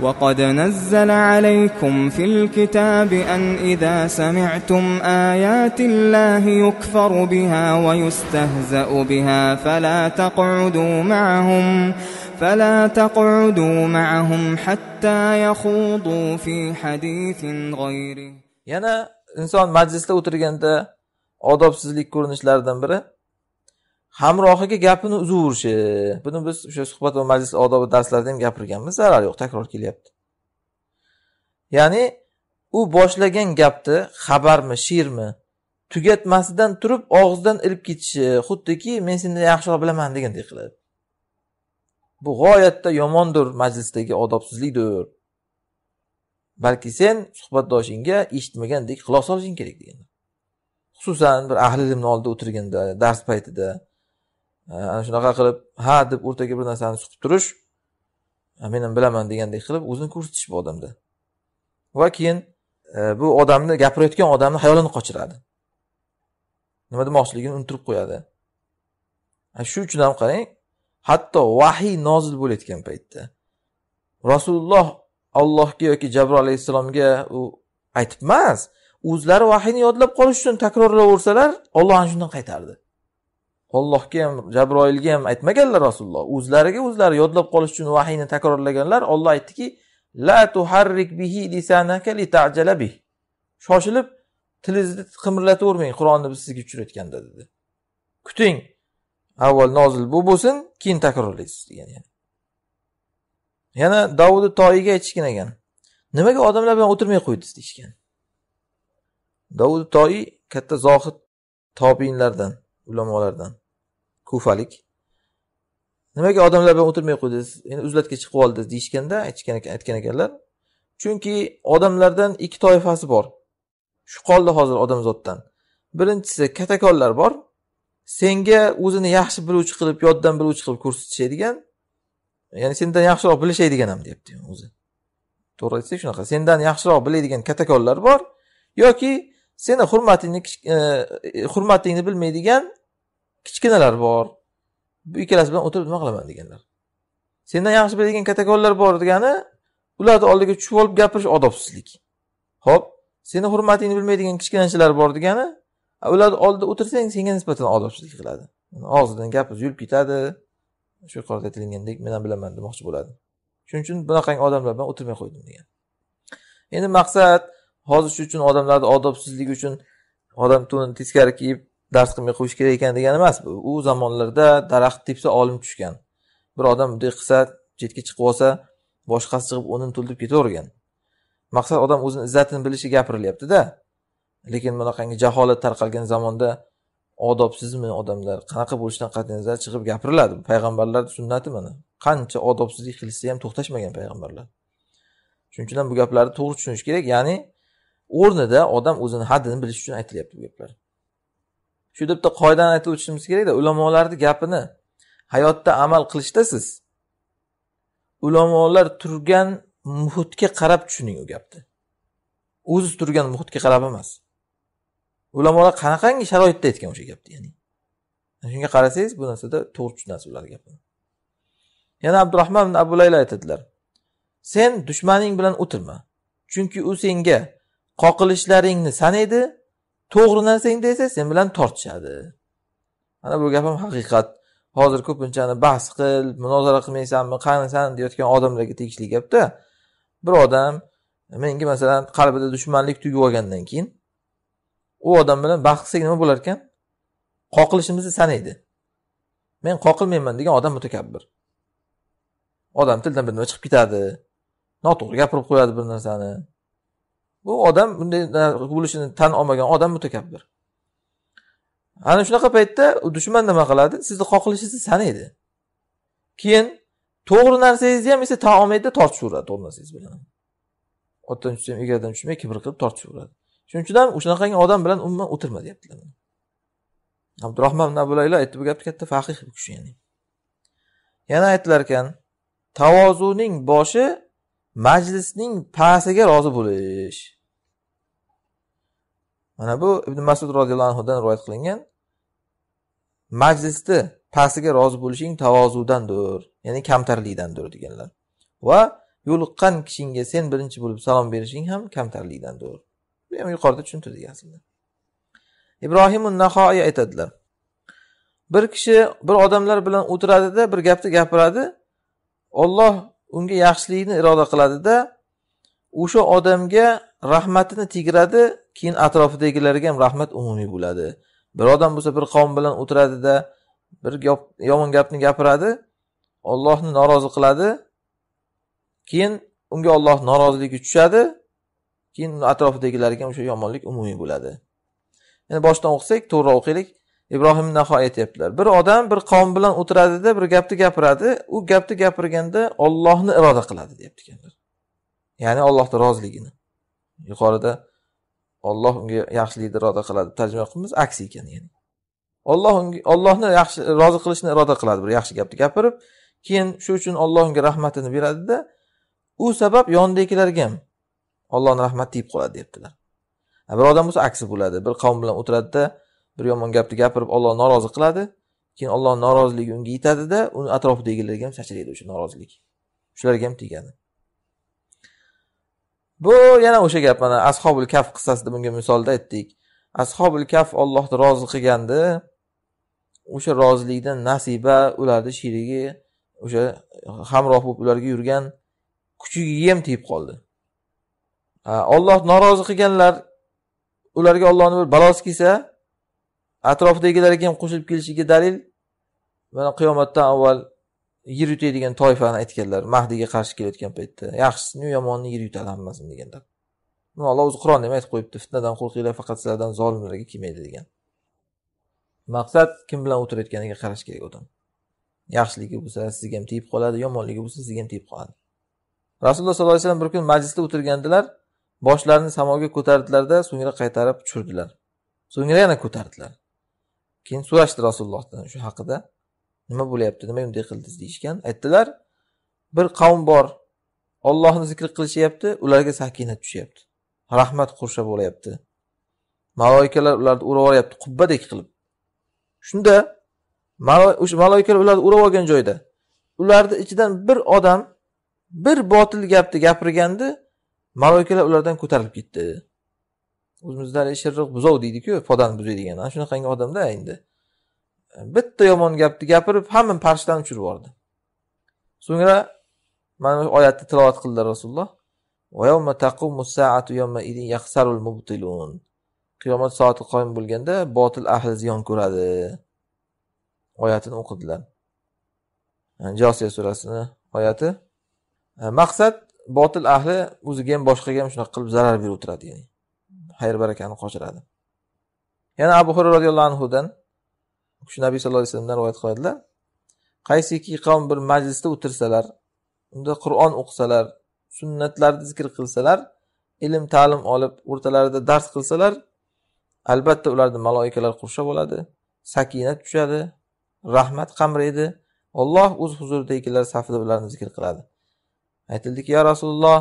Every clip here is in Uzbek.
وقد نزل عليكم في الكتاب أن إذا سمعتم آيات الله يكفر بها ويستهزأ بها فلا تقعدوا معهم فلا تقعدوا معهم حتى يخوضوا في حديث غيره yana أنت أدب o'tirganda كورنيش ko'rinishlaridan بره hamrohiga gapini uzaverishi buni biz o'sha suhbat va majlis odobi darslarida ham gapirganmiz zarari yo'q takror kelyapti ya'ni u boshlagan gapni xabarmi she'rmi tugatmasidan turib og'zidan ilib ketishi xuddiki men seni yaxshiroq bilaman degandek qiladi bu g'oyatda yomondir majlisdagi odobsizlikdir balki sen suhbatdoshingga eshitmagandek quloq solishing kerak degan xususan bir ahli ilmni oldida o'tirganda dars paytida ana shunaqa qilib ha deb o'rtaga bir narsani suqib turish men ham bilaman degandek qilib o'zini ko'rsatish bu odamda va keyin e, bu odamni gapirayotgan odamni xayolini qochiradi nima demoqchiligini unuttirib qo'yadi shu uchun ham qarang hatto vahiy nozil bo'layotgan paytda rasululloh allohga yoki jabroil alayhissalomga u aytib emas o'zlari vahiyni yodlab qolish uchun takrorlaversalar olloh ana shundan qaytardi ollohga ham jabroilga ham aytmaganlar rasululloh o'zlariga o'zlari yodlab qolish uchun vahiyni takrorlaganlar olloh aytdiki la tuharrik bihi lisanaka litajala bih shoshilib tilingizni qimirlatavermang qur'onni biz sizga uchratganda dedi kuting avval nozil bu bo'lsin keyin takrorlaysiz degan yani. yana davudi toyiga aytishgan ekan nimaga odamlar bilan o'tirmay qo'ydingiz deyishgan davud toyi katta zohid tobiinlardan ulamolardan kufalik nimaga odamlar bilan o'tirmay qo'ydingiz endi uzlatga chiqib oldi deyishganda aytgan ekanlar chunki odamlardan ikki toifasi bor shu qoldi hozir odamzoddan birinchisi katakonlar bor senga o'zini yaxshi biluvchi qilib yoddan biluvchi qilib ko'rsatishadigan ya'ni sendan yaxshiroq bilishadigan ham deyapti o'zi to'g'ri aytsak shunaqa sendan yaxshiroq biladigan katakonlar bor yoki seni hurmatingni e, e, hurmatingni bilmaydigan kichkinalar bor bu ikkalasi bilan o'tirib nima qilaman deganlar sendan yaxshi biladigan katakonlar bor degani ularni oldiga tushib olib gapirish odobsizlik ho'p seni hurmatingni bilmaydigan kichkinachilar bor degani ularni oldida o'tirsang senga nisbatan odobsizlik qiladi og'zidan gapi uzilib ketadi shu yuqorida aytilgandek men ham bilaman demoqchi bo'ladi shuning uchun bunaqangi odamlar bilan o'tirmay qo'ydim degan endi maqsad hozir shu uchun odamlarni odobsizligi uchun odam to'nini teskari kiyib dars qilmay qo'yish kerak ekan degani emas bu u zamonlarda daraxt tepsa olim tushgan bir odam bunday qilsa chetga chiqib olsa boshqasi chiqib o'rnini to'ldirib ketavergan maqsad odam o'zini izzatini bilishi gapirilyaptida lekin bunaqangi jaholat tarqalgan zamonda odobsizmi odamlar qanaqa bo'lishidan qat'iy nazar chiqib gapiriladi payg'ambarlarni sunnati mana qancha odobsizlik qilishsa ham to'xtashmagan payg'ambarlar shuning uchun ham bu gaplarni to'g'ri tushunish kerak ya'ni o'rnida odam o'zini haddini bilishi uchun aytilyapti bu gaplar shu yerda bitta qoidani aytib o'tishimiz kerakda ulamolarni gapini hayotda amal qilishda siz ulamolar turgan muhitga qarab tushuning u gapni o'zi turgan muhitga qarab emas ulamolar qanaqangi sharoitda aytgan o'sha gapni ya'ni shunga qarasangiz bu narsada to'g'ri tushunasiz ularni gapini yana abdurahmon ibn abu layla aytadilar sen dushmaning bilan o'tirma chunki u senga qoqilishlaringni sanaydi to'g'ri narsang esa sen bilan tortishadi mana bu gap ham haqiqat hozir ko'pincha bahs qil munozara qilmaysanmi qanisan deyotgan odamlarga tegishli gapda bir odam menga masalan qalbida dushmanlik tugib olgandan keyin u odam bilan bahs qilsak nima bo'lar ekan qoqilishimizni sanaydi men qoqilmayman degan odam mutakabbir odam tildan bir nima chiqib ketadi noto'g'ri gapirib qo'yadi bir narsani bu odam bunday bo'lishini tan olmagan odam mutakabbir ana shunaqa paytda dushman nima qiladi sizni qoqilishingizni sanaydi keyin to'g'ri narsangizni ham esa tan olmaydi tortishaveradi to'g'ri narsangiz bilan otdan tushsam egardan tushmay kibr qilib tortishaveradi shuning uchun ham shunaqangi odam bilan umuman o'tirma deyaptilar abdurahmon nabulayla aytdi bu gapni katta faqih bu kishi ya'ni yana aytilar ekan tavozuning boshi majlisning pastiga rozi bo'lish mana bu ibn masud roziyallohu anhudan rivoyat qilingan majlisni pastiga rozi bo'lishing tavozudandir ya'ni kamtarlikdandir deganlar va yo'liqqan kishinga sen birinchi bo'lib salom berishing ham kamtarlikdandir bu ham yuqorida tushuntirdik aslida ibrohimun nahoiy aytadilar bir kishi bir odamlar bilan o'tiradida bir gapni gapiradi olloh unga yaxshilikni iroda qiladida o'sha odamga rahmatini tegiradi keyin atrofidagilarga ham rahmat umumiy bo'ladi bir odam bo'lsa bir qavm bilan o'tiradida bir gap yomon gapni gapiradi ollohni norozi qiladi keyin unga olloh noroziligi tushadi keyin atrofidagilarga ham o'sha yomonlik umumiy bo'ladi yani boshdan o'qisak to'g'ri o'qiylik ibrohim nahoy aytyaptilar bir odam bir qavm bilan o'tiradida bir gapni gapiradi u gapni gapirganda ollohni iroda qiladi deyapti ekanlar ya'ni ollohni roziligini yuqorida Alloh unga yaxshilikni iroda qiladi tarjima qilamiz aksi ekan ya'ni Alloh unga Allohni yaxshi rozi qilishni iroda qiladi bir yaxshi gapni gapirib keyin shu uchun Alloh unga rahmatini beradida u sabab yonidagilarga ham ollohni rahmati tegib qoladi deyaptilar bir odam bo'lsa aksi bo'ladi bir qavm bilan o'tiradida bir yomon gapni gapirib Alloh norozi qiladi keyin Alloh noroziligi unga yetadida uni atrofidagilarga ham sachraydi o'sha norozilik shularga ham tegadi bu yana o'sha gap mana ashobul kaf qissasida bunga misolda aytdik ashobul kaf ollohni rozi qilgandi o'sha rozilikdan nasiba ularni sherigi o'sha hamroh bo'lib ularga yurgan kuchugi ham tegib qoldi olloh norozi qilganlar ularga ollohni bir balosi kelsa atrofidagilarga ham qo'shilib kelishiga dalil mana qiyomatdan avval yer yutadigan toifani aytganlar mahdiyga qarshi kelayotgan paytda yaxshisini yomonni yer yutadi hammasini deganlar buni olloh o'zi qur'onda ham aytib qo'yibdi fitnadan qo'rqinglar faqat sizlardan zolimlarga kelmaydi degan maqsad kim bilan o'tirayotganiga qarash kerak odam yaxshiligi bo'lsa sizga ham tegib qoladi yomonligi bo'lsa sizga ham tegib qoladi rasululloh sollallohu alayhi vasallam bir kun majlisda o'tirgandilar boshlarini samoga ko'tardilarda so'ngra qaytarib tushirdilar so'ngra yana ko'tardilar keyin so'rashdi rasulullohdan shu haqida nima bo'lyapti nima bunday qildingiz deyishgan aytdilar bir qavm bor ollohni zikr qilishyapti ularga sakinat tushyapti rahmat qurshab olyapti maloikalar ularni urib olyapti qubbadek qilib shunda o'sha maloikalar ularni urib olgan joyda ularni ichidan bir odam bir botil gapni gapirgandi maloikalar ulardan ko'tarilib ketdi o'zimizda shirriq buzov deydiku podani buzaydigan degan ana shunaqangi odamda endi bitta yomon gapni gapirib hammani parishtani uchirib yubordi so'ngra mana shu oyatni tilovat qildilar rasululloh qiyomat soati qoyim bo'lganda botil ahli ziyon ko'radi oyatini o'qidilar josiya surasini oyati e, maqsad botil ahli o'ziga ham boshqaga ham shunaqa qilib zarar berib o'tiradi ya'ni xayr barakani qochiradi yana abu xurra roziyallohu anhudan shu nabiy sallallohu alayhi vasallamdan rivoyat qiladilar qaysiki qavm bir majlisda o'tirsalar unda qur'on o'qisalar sunnatlarni zikr qilsalar ilm ta'lim olib o'rtalarida dars qilsalar albatta ularni maloikalar qurshab oladi sakinat tushadi rahmat qamraydi olloh o'z huzuridagilar safida ularni zikr qiladi aytildiki yo rasululloh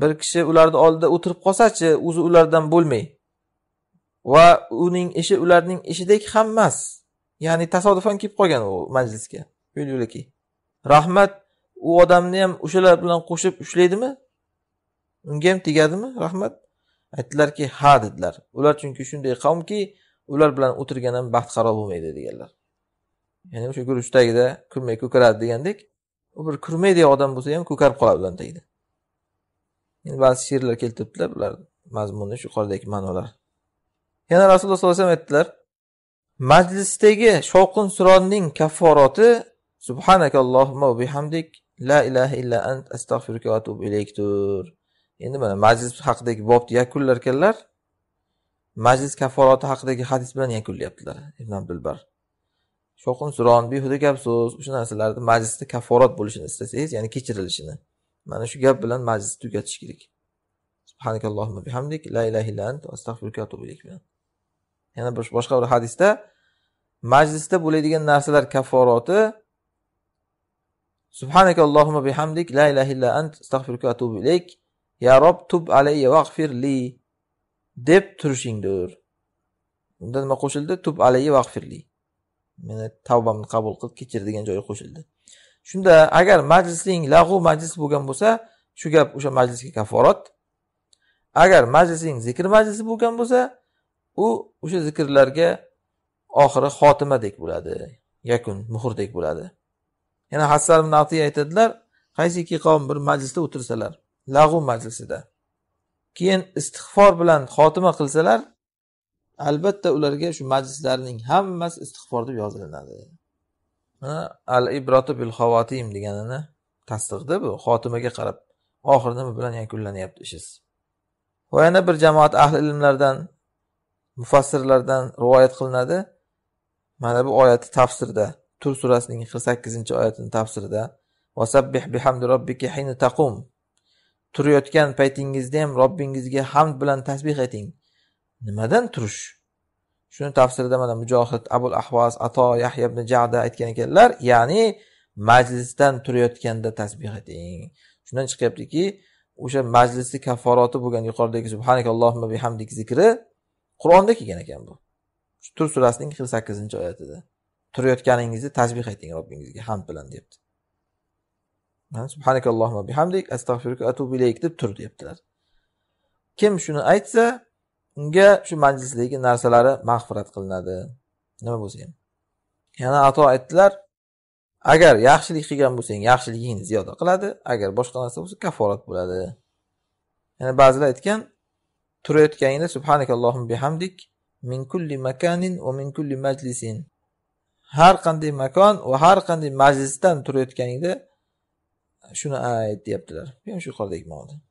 bir kishi ularni oldida o'tirib qolsachi o'zi ulardan bo'lmay va uning ishi ularning ishidek ham emas ya'ni tasodifan kelib qolgan u majlisga yo'l yo'lakay rahmat u odamni ham o'shalar bilan qo'shib ushlaydimi unga ham tegadimi rahmat aytdilarki ha dedilar ular chunki shunday qavmki ular bilan o'tirgan ham qaro bo'lmaydi deganlar ya'ni o'sha guruch tagida kurmay ko'karadi degandek u bir kurmaydigan odam bo'lsa ham ko'karib qoladi ularni tagida endi ba'zi she'rlar keltiribdilar bular mazmuni shu yuqoridagi ma'nolar yana rasululloh sollallohu alayhi vasallam aytdilar majlisdagi shovqin suronning kafforati subhanakallohumma va bihamdik la ilaha illa ant astag'firuka va atubu ilaykdir endi mana majlis haqidagi bobni yakunlar ekanlar majlis kafforati haqidagi hadis bilan yakunlayaptilar ibn abdulbar shovqin suron behuda gap so'z o'sha narsalarni majlisda kafforat bo'lishini istasangiz ya'ni kechirilishini mana shu gap bilan majlisni tugatish kerak subhanakallohumma bihamdik la ilaha illa ant astag'firuka va atubu ilayk bilan yana boshqa bir hadisda majlisda bo'ladigan narsalar kafforati subhanaka allohuma bihamdik la ilaha illa ant astag'firuka atubu ilayk ya rob tub alayya vag'fir li deb turishingdir unda nima qo'shildi tub alayya vag'firli meni tavbamni qabul qil kechir degan joyi qo'shildi shunda agar majlising lag'u majlis bo'lgan bo'lsa shu gap o'sha majlisga kafforat agar majlising zikr majlisi bo'lgan bo'lsa u o'sha zikrlarga oxiri xotimadek bo'ladi yakun muhrdek bo'ladi yana hasan ibn aytadilar qaysiki qavm bir majlisda o'tirsalar lag'u majlisida keyin istig'for bilan xotima qilsalar albatta ularga shu majlislarining hammasi istig'for deb yozilinadi al ibrotu bil xavotim deganini tasdiqda bu xotimaga qarab oxiri nima bilan yakunlanyapti ishingiz va yana bir jamoat ahli ilmlardan mufassirlardan rivoyat qilinadi mana bu oyatni tafsirda tur surasining qirq sakkizinchi oyatini tafsirida vasabbih bihamdi robbika hini taqum turayotgan paytingizda ham robbingizga hamd bilan tasbih ayting nimadan turish shuni tafsirida mana mujohid abul ahvas ato yahya ibn jada aytgan ekanlar ya'ni majlisdan turayotganda tasbih ayting shundan chiqyaptiki o'sha majlisni kafforati bo'lgan yuqoridagi subhanakallohumma bihamdik zikri Qur'onda kelgan ekan bu. Tur surasining 48 oyatida. Turayotganingizni tasbih ayting Robbingizga hamd bilan deyapti subhanakallohumma bihamdik astag'firuka atubu ilayk deb tur deyaptilar. Kim shuni aytsa, unga shu majlisdagi narsalari mag'firat qilinadi. Nima bo'lsa ham. Yana ato aytdilar, agar yaxshilik qilgan bo'lsang yaxshiligingni ziyoda qiladi agar boshqa narsa bo'lsa kaforat bo'ladi yana ba'zilar aytgan turayotganingda subhanakallohum bihamdik min kulli makanin va min kulli majlisin har qanday makon va har qanday majlisdan turayotganingda shuni ayt deyaptilar shu yuqoridagi ma'noda